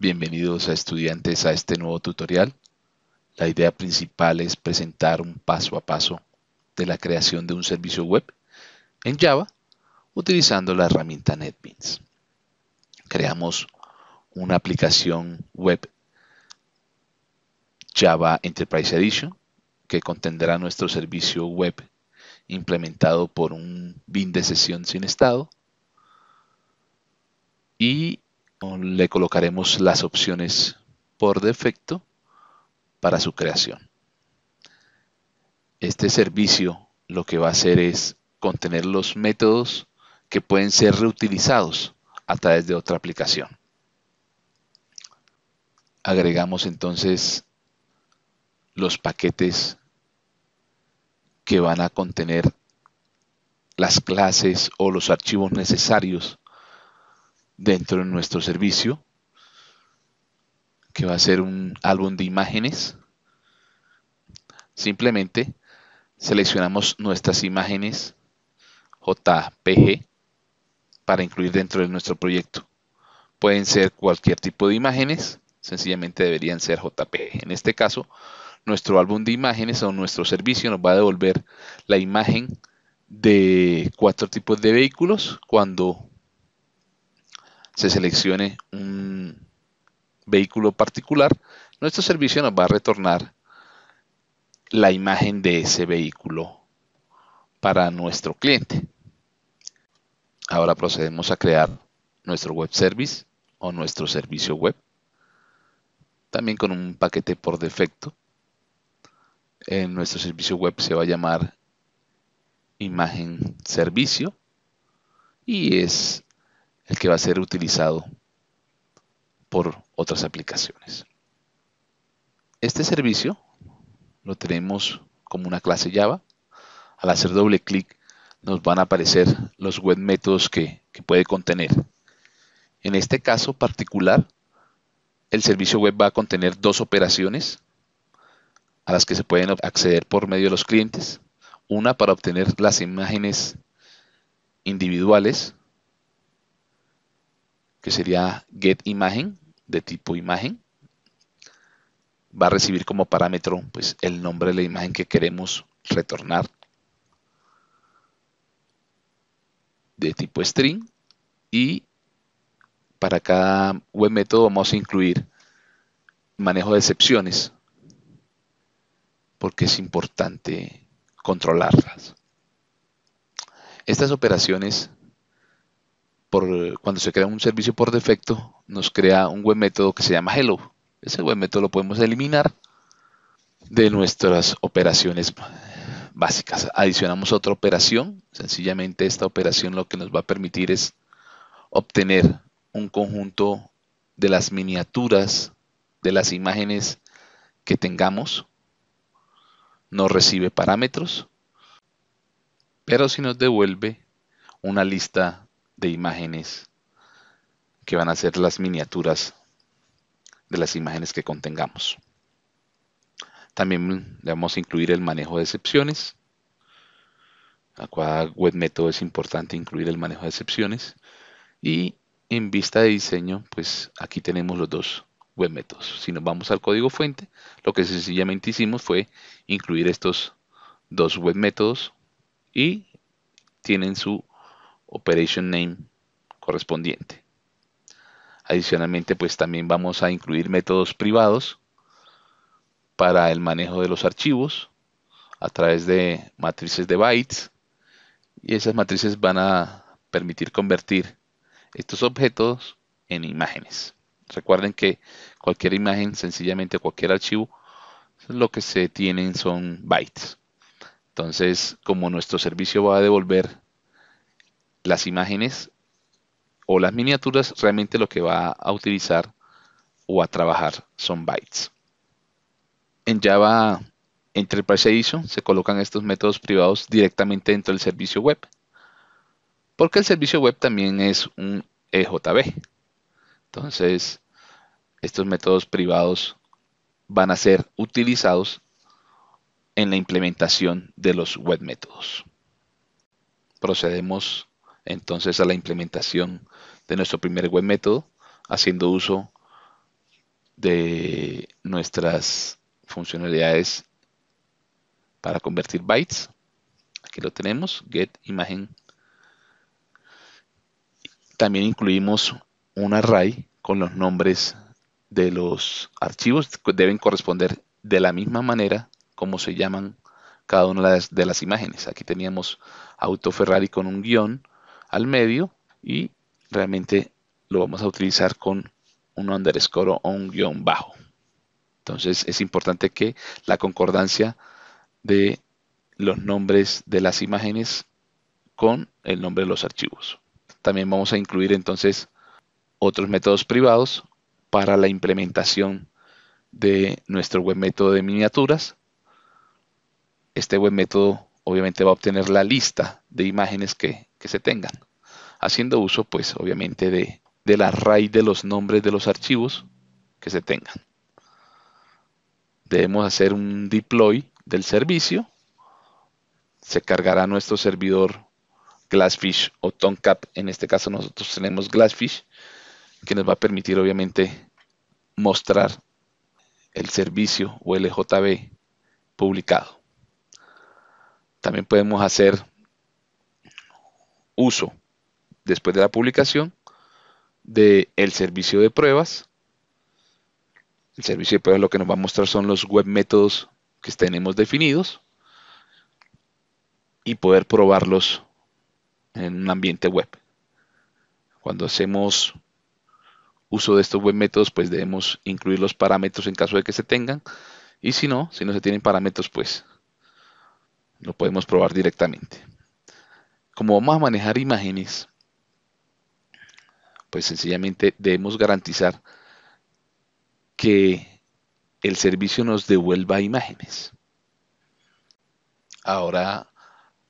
Bienvenidos a estudiantes a este nuevo tutorial. La idea principal es presentar un paso a paso de la creación de un servicio web en Java utilizando la herramienta NetBeans. Creamos una aplicación web Java Enterprise Edition que contendrá nuestro servicio web implementado por un bin de sesión sin estado y le colocaremos las opciones por defecto para su creación. Este servicio lo que va a hacer es contener los métodos que pueden ser reutilizados a través de otra aplicación. Agregamos entonces los paquetes que van a contener las clases o los archivos necesarios dentro de nuestro servicio, que va a ser un álbum de imágenes. Simplemente seleccionamos nuestras imágenes JPG para incluir dentro de nuestro proyecto. Pueden ser cualquier tipo de imágenes, sencillamente deberían ser JPG. En este caso, nuestro álbum de imágenes o nuestro servicio nos va a devolver la imagen de cuatro tipos de vehículos cuando se seleccione un vehículo particular, nuestro servicio nos va a retornar la imagen de ese vehículo para nuestro cliente. Ahora procedemos a crear nuestro web service o nuestro servicio web, también con un paquete por defecto. En nuestro servicio web se va a llamar imagen servicio y es el que va a ser utilizado por otras aplicaciones. Este servicio lo tenemos como una clase Java. Al hacer doble clic nos van a aparecer los web métodos que, puede contener. En este caso particular, el servicio web va a contener dos operaciones a las que se pueden acceder por medio de los clientes. Una para obtener las imágenes individuales que sería get imagen de tipo imagen. Va a recibir como parámetro pues, el nombre de la imagen que queremos retornar de tipo string y para cada web método vamos a incluir manejo de excepciones porque es importante controlarlas. Estas operaciones cuando se crea un servicio por defecto, nos crea un web método que se llama hello. Ese web método lo podemos eliminar de nuestras operaciones básicas. Adicionamos otra operación. Sencillamente esta operación lo que nos va a permitir es obtener un conjunto de las miniaturas de las imágenes que tengamos. No recibe parámetros, pero si nos devuelve una lista de imágenes que van a ser las miniaturas de las imágenes que contengamos. También le vamos a incluir el manejo de excepciones. A web método es importante incluir el manejo de excepciones. Y en vista de diseño, pues aquí tenemos los dos web métodos. Si nos vamos al código fuente, lo que sencillamente hicimos fue incluir estos dos web métodos y tienen su operation name correspondiente. Adicionalmente, pues también vamos a incluir métodos privados para el manejo de los archivos a través de matrices de bytes y esas matrices van a permitir convertir estos objetos en imágenes. Recuerden que cualquier imagen, sencillamente cualquier archivo, lo que se tienen son bytes. Entonces, como nuestro servicio va a devolver las imágenes o las miniaturas realmente lo que va a utilizar o a trabajar son bytes. En Java Enterprise Edition se colocan estos métodos privados directamente dentro del servicio web, porque el servicio web también es un EJB. Entonces, estos métodos privados van a ser utilizados en la implementación de los web métodos. Procedemos entonces a la implementación de nuestro primer web método, haciendo uso de nuestras funcionalidades para convertir bytes. Aquí lo tenemos, get imagen. También incluimos un array con los nombres de los archivos. que Deben corresponder de la misma manera como se llaman cada una de las, imágenes. Aquí teníamos auto Ferrari con un guión, al medio y realmente lo vamos a utilizar con un underscore o un guión bajo. Entonces es importante que la concordancia de los nombres de las imágenes con el nombre de los archivos. También vamos a incluir entonces otros métodos privados para la implementación de nuestro web método de miniaturas. Este web método obviamente va a obtener la lista de imágenes que que se tengan, haciendo uso pues obviamente de, la raíz de los nombres de los archivos que se tengan. Debemos hacer un deploy del servicio, se cargará nuestro servidor Glassfish o Tomcat, en este caso nosotros tenemos Glassfish, que nos va a permitir obviamente mostrar el servicio o el publicado. También podemos hacer uso después de la publicación del servicio de pruebas. El servicio de pruebas lo que nos va a mostrar son los web métodos que tenemos definidos y poder probarlos en un ambiente web. Cuando hacemos uso de estos web métodos, pues debemos incluir los parámetros en caso de que se tengan. Y si no, si no se tienen parámetros, pues lo podemos probar directamente como vamos a manejar imágenes, pues sencillamente debemos garantizar que el servicio nos devuelva imágenes. Ahora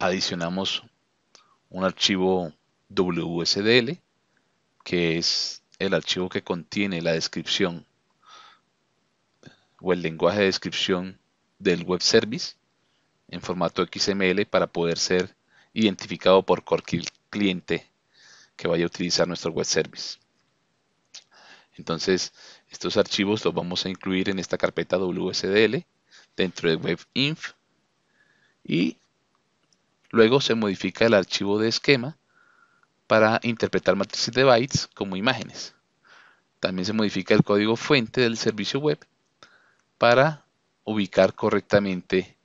adicionamos un archivo WSDL, que es el archivo que contiene la descripción o el lenguaje de descripción del web service en formato XML para poder ser identificado por cualquier cliente que vaya a utilizar nuestro web service. Entonces, estos archivos los vamos a incluir en esta carpeta WSDL dentro de WebInf y luego se modifica el archivo de esquema para interpretar matrices de bytes como imágenes. También se modifica el código fuente del servicio web para ubicar correctamente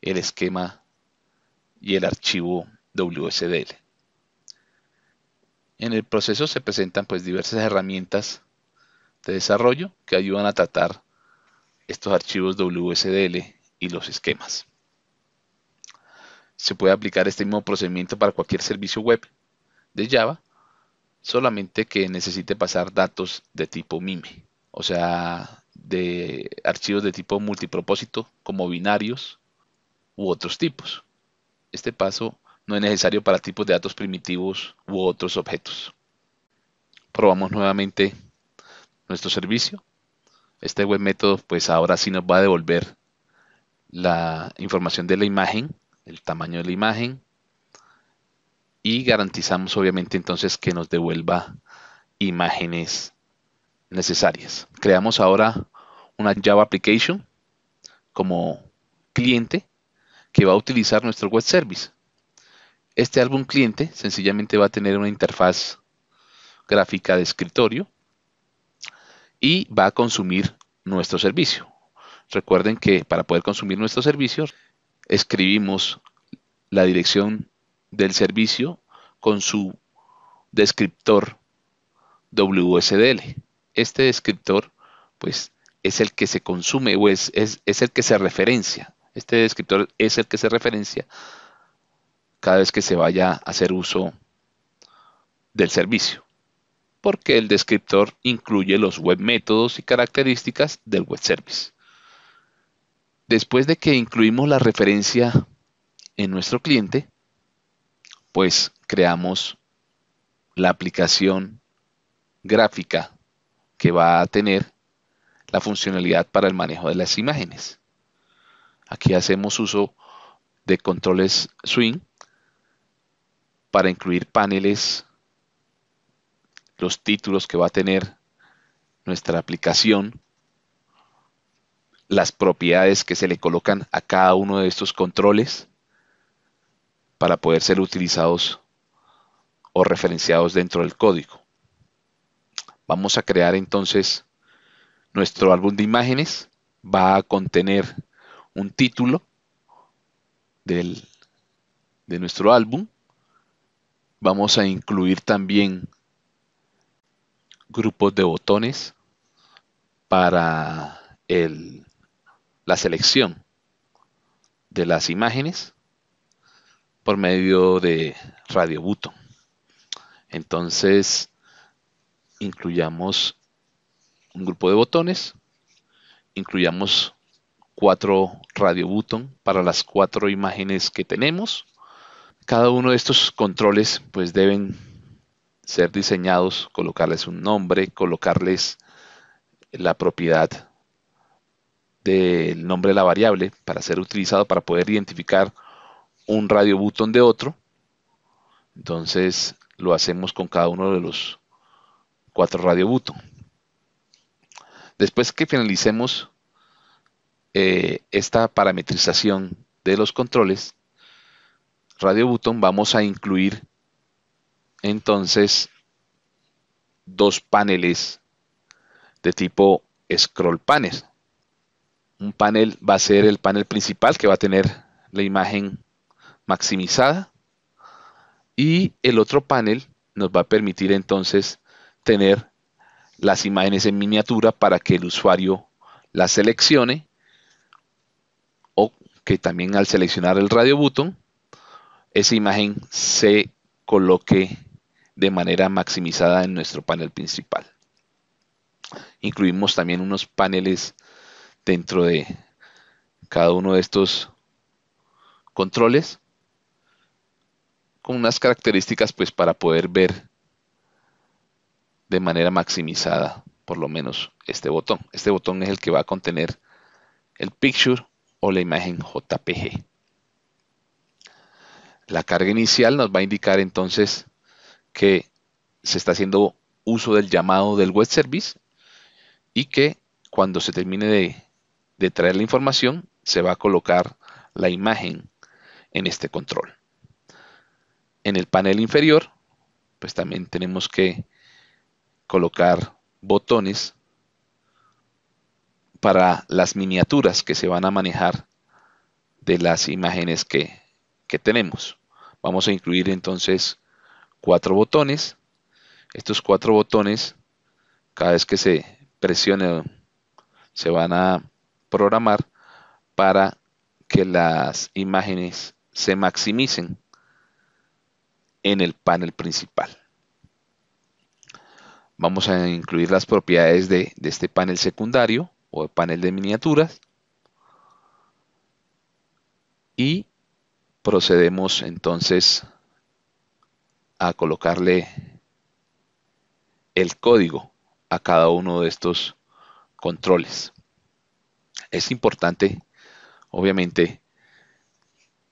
el esquema y el archivo WSDL. En el proceso se presentan pues diversas herramientas de desarrollo que ayudan a tratar estos archivos WSDL y los esquemas. Se puede aplicar este mismo procedimiento para cualquier servicio web de Java, solamente que necesite pasar datos de tipo MIME, o sea, de archivos de tipo multipropósito como binarios u otros tipos. Este paso no es necesario para tipos de datos primitivos u otros objetos. Probamos nuevamente nuestro servicio. Este web método pues ahora sí nos va a devolver la información de la imagen, el tamaño de la imagen y garantizamos obviamente entonces que nos devuelva imágenes necesarias. Creamos ahora una Java Application como cliente que va a utilizar nuestro web service. Este álbum cliente sencillamente va a tener una interfaz gráfica de escritorio y va a consumir nuestro servicio. Recuerden que para poder consumir nuestro servicio escribimos la dirección del servicio con su descriptor WSDL. Este descriptor pues es el que se consume o es, es el que se referencia este descriptor es el que se referencia cada vez que se vaya a hacer uso del servicio, porque el descriptor incluye los web métodos y características del web service. Después de que incluimos la referencia en nuestro cliente, pues creamos la aplicación gráfica que va a tener la funcionalidad para el manejo de las imágenes. Aquí hacemos uso de controles swing para incluir paneles, los títulos que va a tener nuestra aplicación, las propiedades que se le colocan a cada uno de estos controles para poder ser utilizados o referenciados dentro del código. Vamos a crear entonces nuestro álbum de imágenes. Va a contener un título de nuestro álbum. Vamos a incluir también grupos de botones para la selección de las imágenes por medio de Radio button Entonces, incluyamos un grupo de botones, incluyamos cuatro radio button para las cuatro imágenes que tenemos. Cada uno de estos controles pues deben ser diseñados, colocarles un nombre, colocarles la propiedad del nombre de la variable para ser utilizado para poder identificar un radio button de otro. Entonces lo hacemos con cada uno de los cuatro radio button. Después que finalicemos eh, esta parametrización de los controles, Radio Button vamos a incluir entonces dos paneles de tipo scroll panel. Un panel va a ser el panel principal que va a tener la imagen maximizada y el otro panel nos va a permitir entonces tener las imágenes en miniatura para que el usuario las seleccione que también al seleccionar el radio button, esa imagen se coloque de manera maximizada en nuestro panel principal. Incluimos también unos paneles dentro de cada uno de estos controles con unas características pues para poder ver de manera maximizada por lo menos este botón. Este botón es el que va a contener el picture o la imagen JPG. La carga inicial nos va a indicar entonces que se está haciendo uso del llamado del web service y que cuando se termine de, traer la información se va a colocar la imagen en este control. En el panel inferior, pues también tenemos que colocar botones para las miniaturas que se van a manejar de las imágenes que, tenemos. Vamos a incluir entonces cuatro botones. Estos cuatro botones, cada vez que se presione, se van a programar para que las imágenes se maximicen en el panel principal. Vamos a incluir las propiedades de este panel secundario o panel de miniaturas y procedemos entonces a colocarle el código a cada uno de estos controles. Es importante, obviamente,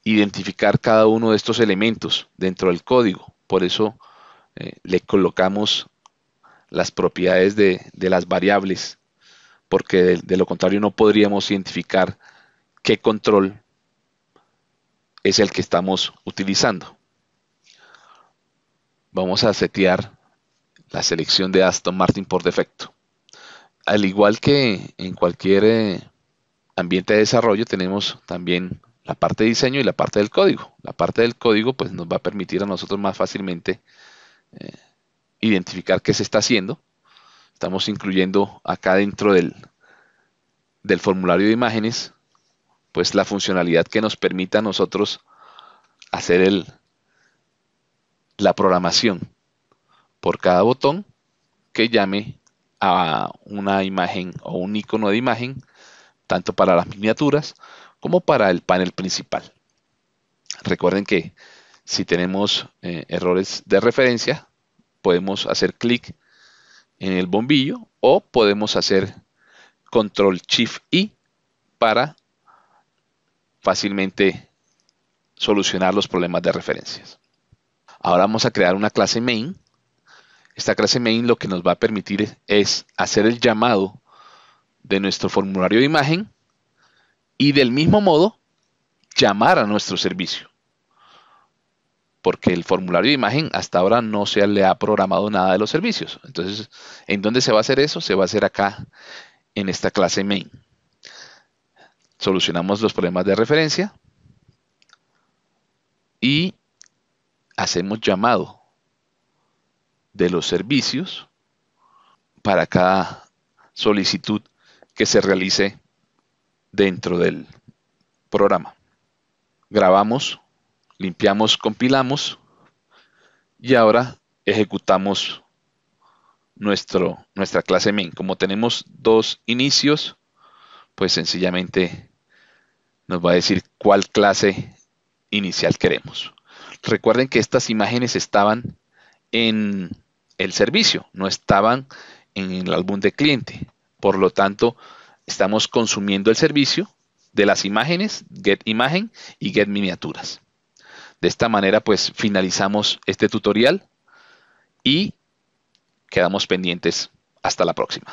identificar cada uno de estos elementos dentro del código. Por eso eh, le colocamos las propiedades de, de las variables porque de, lo contrario no podríamos identificar qué control es el que estamos utilizando. Vamos a setear la selección de Aston Martin por defecto. Al igual que en cualquier eh, ambiente de desarrollo tenemos también la parte de diseño y la parte del código. La parte del código pues, nos va a permitir a nosotros más fácilmente eh, identificar qué se está haciendo Estamos incluyendo acá dentro del, formulario de imágenes, pues la funcionalidad que nos permita a nosotros hacer el, la programación por cada botón que llame a una imagen o un icono de imagen, tanto para las miniaturas como para el panel principal. Recuerden que si tenemos eh, errores de referencia, podemos hacer clic en el bombillo o podemos hacer control shift y para fácilmente solucionar los problemas de referencias. Ahora vamos a crear una clase main. Esta clase main lo que nos va a permitir es hacer el llamado de nuestro formulario de imagen y del mismo modo llamar a nuestro servicio porque el formulario de imagen hasta ahora no se le ha programado nada de los servicios. Entonces, ¿en dónde se va a hacer eso? Se va a hacer acá en esta clase main. Solucionamos los problemas de referencia y hacemos llamado de los servicios para cada solicitud que se realice dentro del programa. Grabamos limpiamos, compilamos y ahora ejecutamos nuestro, nuestra clase main. Como tenemos dos inicios, pues sencillamente nos va a decir cuál clase inicial queremos. Recuerden que estas imágenes estaban en el servicio, no estaban en el álbum de cliente. Por lo tanto, estamos consumiendo el servicio de las imágenes, get imagen y get miniaturas. De esta manera, pues finalizamos este tutorial y quedamos pendientes. Hasta la próxima.